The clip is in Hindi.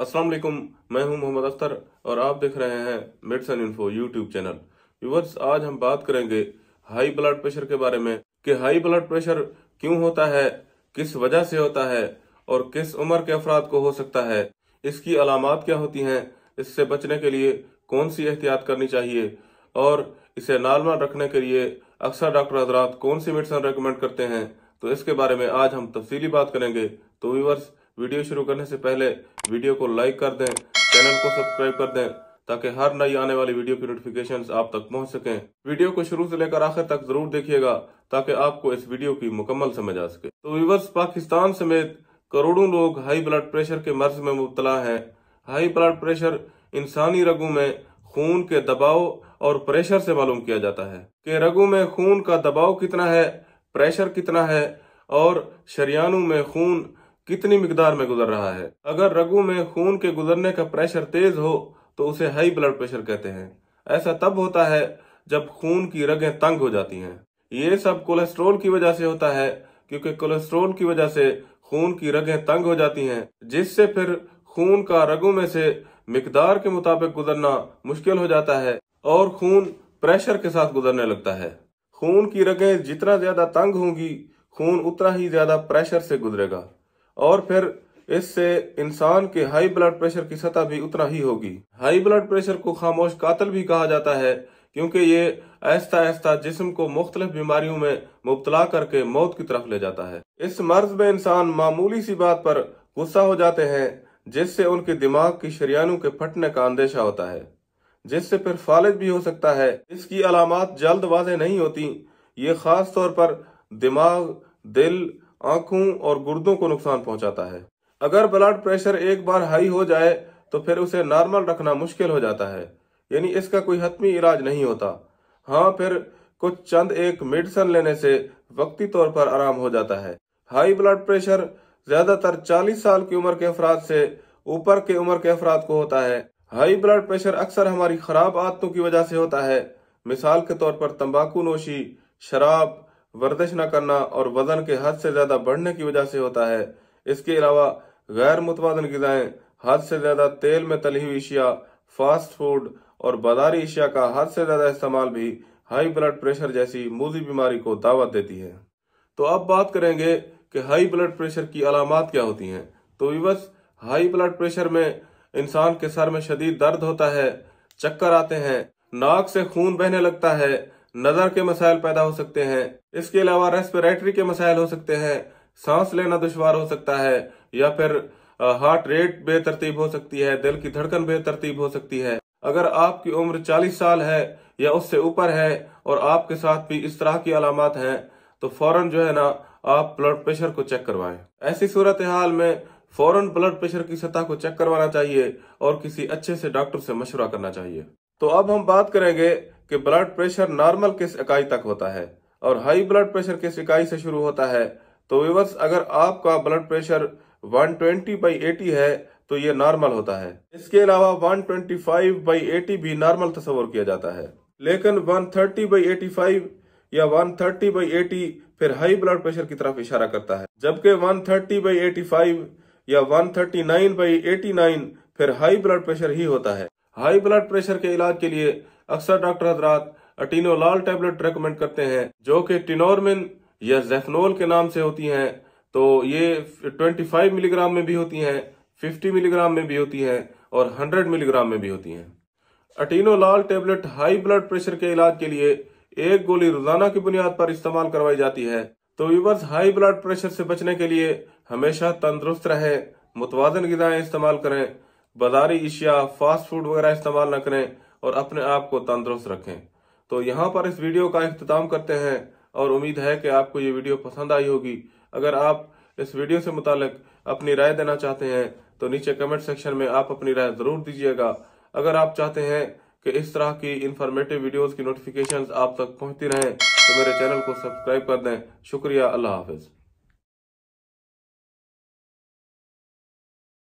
अस्सलाम वालेकुम मैं हूं मोहम्मद अख्तर और आप देख रहे हैं medicine info YouTube channel viewers आज हम बात करेंगे हाई ब्लड प्रेशर के बारे में कि हाई ब्लड प्रेशर क्यों होता है किस वजह से होता है और किस उम्र के अफराद को हो सकता है इसकी अलामत क्या होती हैं इससे बचने के लिए कौन सी एहतियात करनी चाहिए और इसे नॉर्मल रखने के लिए अक्सर डॉक्टर हजरात कौन सी मेडिसन रिकमेंड करते हैं तो इसके बारे में आज हम तफसीली बात करेंगे तो व्यूवर्स वीडियो शुरू करने से पहले वीडियो को लाइक कर दें चैनल को सब्सक्राइब कर दें ताकि हर नई आने वाली वीडियो की नोटिफिकेशन आप तक पहुंच सकें वीडियो को शुरू से लेकर आखिर तक जरूर देखिएगा ताकि आपको इस वीडियो की मुकम्मल समझ आ सके तो व्यूवर्स पाकिस्तान समेत करोड़ों लोग हाई ब्लड प्रेशर के मर्ज में मुबतला है हाई ब्लड प्रेशर इंसानी रगों में खून के दबाव और प्रेशर से मालूम किया जाता है कि रगों में खून का दबाव कितना है प्रेशर कितना है और शरियानों में खून कितनी मिकदार में गुजर रहा है अगर रगु में खून के गुजरने का प्रेशर तेज हो तो उसे हाई ब्लड प्रेशर कहते हैं ऐसा तब होता है जब खून की रगें तंग हो जाती हैं ये सब कोलेस्ट्रोल की वजह से होता है क्योंकि कोलेस्ट्रोल की वजह से खून की रगें तंग हो जाती हैं जिससे फिर खून का रगों में से मकदार के मुताबिक गुजरना मुश्किल हो जाता है और खून प्रेशर के साथ गुजरने लगता है खून की रगें जितना ज्यादा तंग होंगी खून उतना ही ज्यादा प्रेशर से गुजरेगा और फिर इससे इंसान के हाई ब्लड प्रेशर की सतह भी उतना ही होगी हाई ब्लड प्रेशर को खामोश कातल भी कहा जाता है क्योंकि ये आहिस्ता आहिस्ता जिस्म को मुख्तलिफ बीमारियों में मुबतला करके मौत की तरफ ले जाता है इस मर्ज में इंसान मामूली सी बात पर गुस्सा हो जाते हैं जिससे उनके दिमाग की शरियानों के फटने का अंदेशा होता है जिससे फिर फालिज भी हो सकता है इसकी अलामत जल्द वाजे नहीं होती ये खास तौर पर दिमाग दिल आंखों और गुर्दों को नुकसान पहुंचाता है अगर ब्लड प्रेशर एक बार हाई हो जाए तो फिर उसे नॉर्मल रखना मुश्किल हो जाता है यानी इसका कोई हतमी इलाज नहीं होता हाँ फिर कुछ चंद एक मेडिसन लेने से वक्ती तौर पर आराम हो जाता है हाई ब्लड प्रेशर ज्यादातर 40 साल की उम्र के अफराद से ऊपर के उम्र के अफराद को होता है हाई ब्लड प्रेशर अक्सर हमारी खराब आदतों की वजह से होता है मिसाल के तौर पर तंबाकू नोशी शराब वर्जिश न करना और वजन के हद से ज्यादा बढ़ने की वजह से होता है इसके अलावा गैर मुतवादन गजाएं हद से ज्यादा तेल में तली हुई अशिया फास्ट फूड और बाजारी अशिया का हद से ज्यादा इस्तेमाल भी हाई ब्लड प्रेशर जैसी मूजी बीमारी को दावत देती है तो अब बात करेंगे कि हाई ब्लड प्रेशर की अलामत क्या होती हैं तो विवश हाई ब्लड प्रेशर में इंसान के सर में शदीद दर्द होता है चक्कर आते हैं नाक से खून बहने लगता है नजर के मसाइल पैदा हो सकते हैं इसके अलावा रेस्पिरेटरी के मसाइल हो सकते हैं सांस लेना दुशवार हो सकता है या फिर हार्ट रेट बेतरतीब हो सकती है दिल की धड़कन बेतरतीब हो सकती है अगर आपकी उम्र 40 साल है या उससे ऊपर है और आपके साथ भी इस तरह की अलामत है तो फौरन जो है ना आप ब्लड प्रेशर को चेक करवाएं ऐसी सूरत हाल में फौरन ब्लड प्रेशर की सतह को चेक करवाना चाहिए और किसी अच्छे से डॉक्टर से मशवरा करना चाहिए तो अब हम बात करेंगे कि ब्लड प्रेशर नॉर्मल किस इकाई तक होता है और हाई ब्लड प्रेशर किस इकाई से शुरू होता है तो विवर्स अगर आपका blood pressure 120 twenty by eighty है तो ये नॉर्मल होता है इसके अलावा 125 ट्वेंटी फाइव बाई एटी भी नॉर्मल तस्वर किया जाता है लेकिन 130 थर्टी बाई एटी फाइव या 130 थर्टी बाई एटी फिर हाई ब्लड प्रेशर की तरफ इशारा करता है जबकि 130 थर्टी बाई एटी फाइव या 139 thirty nine by eighty nine फिर हाई ब्लड प्रेशर ही होता है हाई ब्लड प्रेशर के इलाज के लिए अक्सर डॉक्टर हजरात टीनोलाल टेबलेट रेकमेंड करते हैं जो कि टिनोरमिन या जेफनोल के नाम से होती हैं तो ये 25 मिलीग्राम में भी होती हैं 50 मिलीग्राम में भी होती हैं और 100 मिलीग्राम में भी होती हैं atenolol tablet high blood pressure के इलाज के लिए एक गोली रोजाना की बुनियाद पर इस्तेमाल करवाई जाती है तो व्यूवर्स हाई ब्लड प्रेशर से बचने के लिए हमेशा तंदुरुस्त रहे मुतवाजन गजाएं इस्तेमाल करें बाजारी अशिया फास्ट फूड वगैरह इस्तेमाल न करें और अपने आप को तंदुरुस्त रखें तो यहाँ पर इस वीडियो का अख्ताम करते हैं और उम्मीद है कि आपको ये वीडियो पसंद आई होगी अगर आप इस वीडियो से मुतालिक अपनी राय देना चाहते हैं तो नीचे कमेंट सेक्शन में आप अपनी राय ज़रूर दीजिएगा अगर आप चाहते हैं कि इस तरह की इंफॉर्मेटिव वीडियोस की नोटिफिकेशंस आप तक पहुंचती रहें तो मेरे चैनल को सब्सक्राइब कर दें शुक्रिया अल्लाह हाफिज़